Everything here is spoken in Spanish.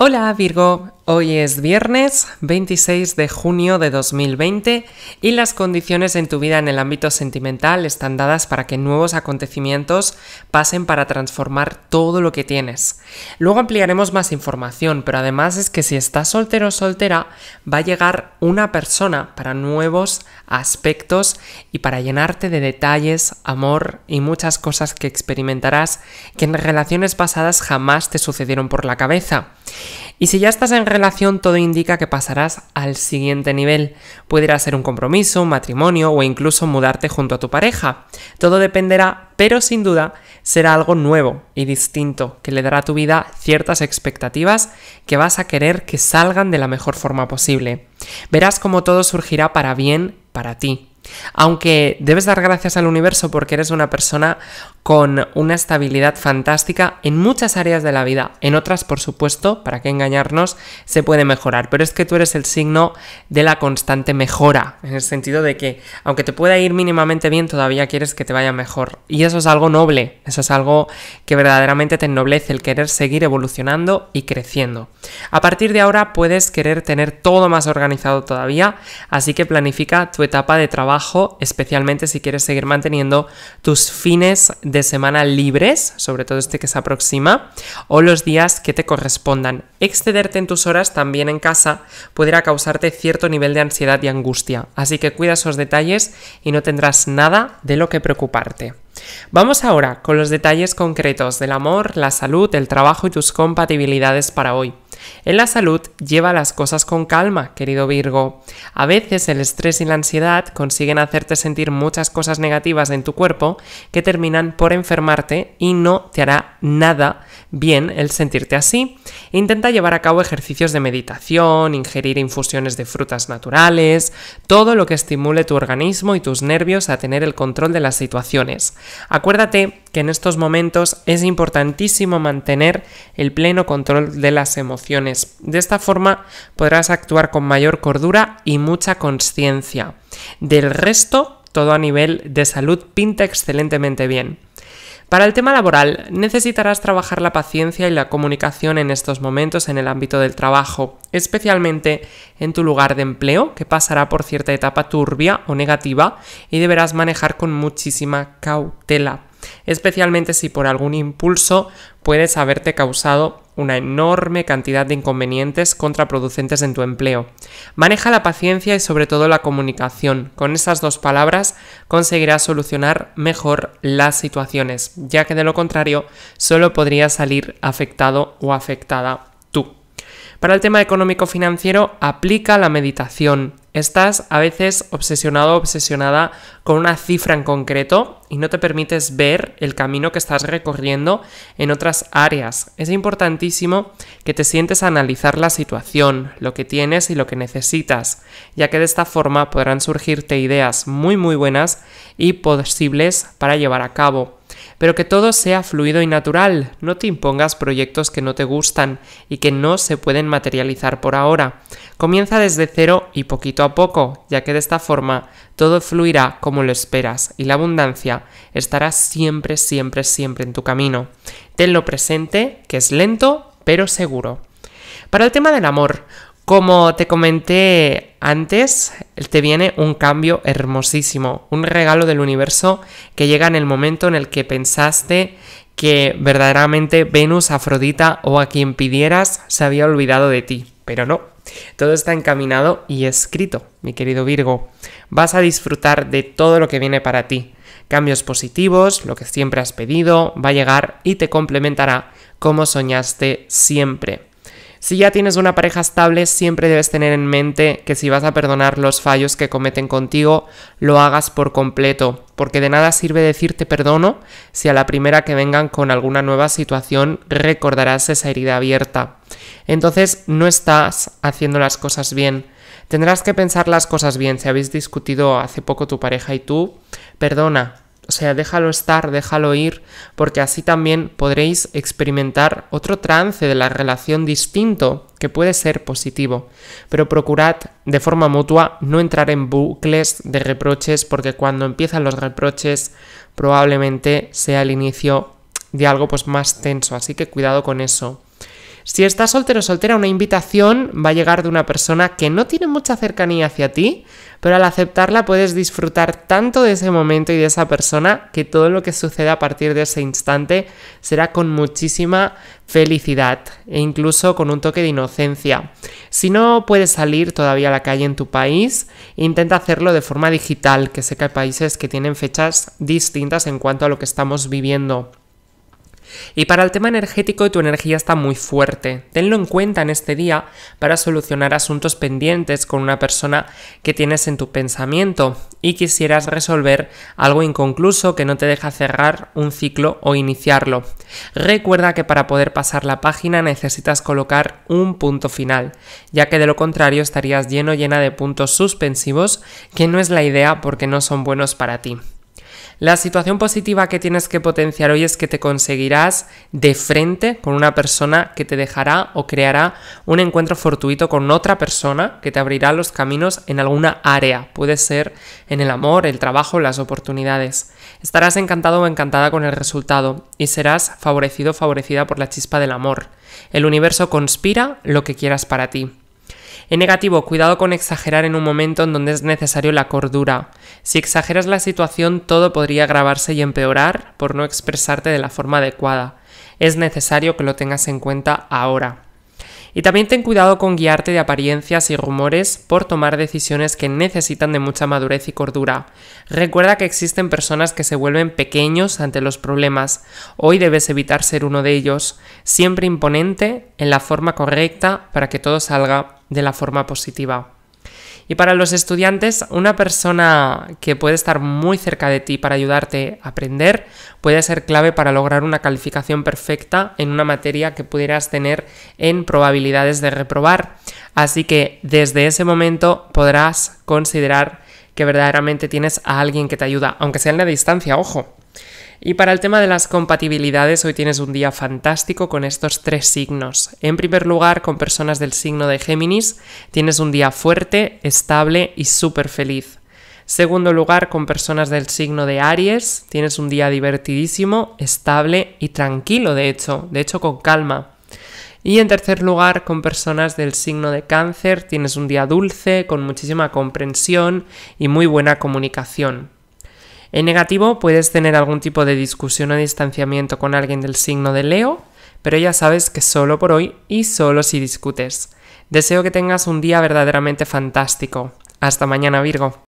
Hola Virgo, hoy es viernes 26 de junio de 2020 y las condiciones en tu vida en el ámbito sentimental están dadas para que nuevos acontecimientos pasen para transformar todo lo que tienes. Luego ampliaremos más información, pero además es que si estás soltero o soltera, va a llegar una persona para nuevos aspectos y para llenarte de detalles, amor y muchas cosas que experimentarás que en relaciones pasadas jamás te sucedieron por la cabeza. Y si ya estás en relación, todo indica que pasarás al siguiente nivel. Pudiera ser un compromiso, un matrimonio o incluso mudarte junto a tu pareja. Todo dependerá, pero sin duda será algo nuevo y distinto que le dará a tu vida ciertas expectativas que vas a querer que salgan de la mejor forma posible. Verás cómo todo surgirá para bien para ti. Aunque debes dar gracias al universo porque eres una persona con una estabilidad fantástica en muchas áreas de la vida. En otras, por supuesto, para qué engañarnos, se puede mejorar. Pero es que tú eres el signo de la constante mejora, en el sentido de que aunque te pueda ir mínimamente bien, todavía quieres que te vaya mejor. Y eso es algo noble, eso es algo que verdaderamente te ennoblece, el querer seguir evolucionando y creciendo. A partir de ahora puedes querer tener todo más organizado todavía, así que planifica tu etapa de trabajo especialmente si quieres seguir manteniendo tus fines de semana libres, sobre todo este que se aproxima, o los días que te correspondan. Excederte en tus horas también en casa podría causarte cierto nivel de ansiedad y angustia, así que cuida esos detalles y no tendrás nada de lo que preocuparte. Vamos ahora con los detalles concretos del amor, la salud, el trabajo y tus compatibilidades para hoy. En la salud lleva las cosas con calma, querido Virgo. A veces el estrés y la ansiedad consiguen hacerte sentir muchas cosas negativas en tu cuerpo que terminan por enfermarte y no te hará nada bien el sentirte así. Intenta llevar a cabo ejercicios de meditación, ingerir infusiones de frutas naturales, todo lo que estimule tu organismo y tus nervios a tener el control de las situaciones. Acuérdate en estos momentos es importantísimo mantener el pleno control de las emociones. De esta forma podrás actuar con mayor cordura y mucha conciencia. Del resto, todo a nivel de salud pinta excelentemente bien. Para el tema laboral, necesitarás trabajar la paciencia y la comunicación en estos momentos en el ámbito del trabajo, especialmente en tu lugar de empleo, que pasará por cierta etapa turbia o negativa y deberás manejar con muchísima cautela especialmente si por algún impulso puedes haberte causado una enorme cantidad de inconvenientes contraproducentes en tu empleo. Maneja la paciencia y sobre todo la comunicación. Con esas dos palabras conseguirás solucionar mejor las situaciones, ya que de lo contrario solo podría salir afectado o afectada tú. Para el tema económico financiero, aplica la meditación. Estás a veces obsesionado o obsesionada con una cifra en concreto y no te permites ver el camino que estás recorriendo en otras áreas. Es importantísimo que te sientes a analizar la situación, lo que tienes y lo que necesitas, ya que de esta forma podrán surgirte ideas muy muy buenas y posibles para llevar a cabo pero que todo sea fluido y natural, no te impongas proyectos que no te gustan y que no se pueden materializar por ahora. Comienza desde cero y poquito a poco, ya que de esta forma todo fluirá como lo esperas y la abundancia estará siempre, siempre, siempre en tu camino. Tenlo presente, que es lento, pero seguro. Para el tema del amor, como te comenté antes, te viene un cambio hermosísimo, un regalo del universo que llega en el momento en el que pensaste que verdaderamente Venus, Afrodita o a quien pidieras se había olvidado de ti, pero no. Todo está encaminado y escrito, mi querido Virgo. Vas a disfrutar de todo lo que viene para ti. Cambios positivos, lo que siempre has pedido, va a llegar y te complementará como soñaste siempre. Si ya tienes una pareja estable, siempre debes tener en mente que si vas a perdonar los fallos que cometen contigo, lo hagas por completo, porque de nada sirve decirte perdono si a la primera que vengan con alguna nueva situación recordarás esa herida abierta. Entonces no estás haciendo las cosas bien. Tendrás que pensar las cosas bien. Si habéis discutido hace poco tu pareja y tú, perdona, o sea, déjalo estar, déjalo ir, porque así también podréis experimentar otro trance de la relación distinto que puede ser positivo. Pero procurad de forma mutua no entrar en bucles de reproches, porque cuando empiezan los reproches probablemente sea el inicio de algo pues más tenso, así que cuidado con eso. Si estás soltero o soltera, una invitación va a llegar de una persona que no tiene mucha cercanía hacia ti, pero al aceptarla puedes disfrutar tanto de ese momento y de esa persona que todo lo que suceda a partir de ese instante será con muchísima felicidad e incluso con un toque de inocencia. Si no puedes salir todavía a la calle en tu país, intenta hacerlo de forma digital, que sé que hay países que tienen fechas distintas en cuanto a lo que estamos viviendo. Y para el tema energético tu energía está muy fuerte. Tenlo en cuenta en este día para solucionar asuntos pendientes con una persona que tienes en tu pensamiento y quisieras resolver algo inconcluso que no te deja cerrar un ciclo o iniciarlo. Recuerda que para poder pasar la página necesitas colocar un punto final, ya que de lo contrario estarías lleno llena de puntos suspensivos que no es la idea porque no son buenos para ti. La situación positiva que tienes que potenciar hoy es que te conseguirás de frente con una persona que te dejará o creará un encuentro fortuito con otra persona que te abrirá los caminos en alguna área. Puede ser en el amor, el trabajo, las oportunidades. Estarás encantado o encantada con el resultado y serás favorecido o favorecida por la chispa del amor. El universo conspira lo que quieras para ti. En negativo, cuidado con exagerar en un momento en donde es necesario la cordura. Si exageras la situación, todo podría agravarse y empeorar por no expresarte de la forma adecuada. Es necesario que lo tengas en cuenta ahora. Y también ten cuidado con guiarte de apariencias y rumores por tomar decisiones que necesitan de mucha madurez y cordura. Recuerda que existen personas que se vuelven pequeños ante los problemas. Hoy debes evitar ser uno de ellos, siempre imponente, en la forma correcta para que todo salga de la forma positiva. Y para los estudiantes, una persona que puede estar muy cerca de ti para ayudarte a aprender puede ser clave para lograr una calificación perfecta en una materia que pudieras tener en probabilidades de reprobar. Así que desde ese momento podrás considerar que verdaderamente tienes a alguien que te ayuda, aunque sea en la distancia, ojo. Y para el tema de las compatibilidades, hoy tienes un día fantástico con estos tres signos. En primer lugar, con personas del signo de Géminis, tienes un día fuerte, estable y súper feliz. Segundo lugar, con personas del signo de Aries, tienes un día divertidísimo, estable y tranquilo, de hecho, de hecho con calma. Y en tercer lugar, con personas del signo de cáncer, tienes un día dulce, con muchísima comprensión y muy buena comunicación. En negativo puedes tener algún tipo de discusión o distanciamiento con alguien del signo de Leo, pero ya sabes que solo por hoy y solo si discutes. Deseo que tengas un día verdaderamente fantástico. Hasta mañana Virgo.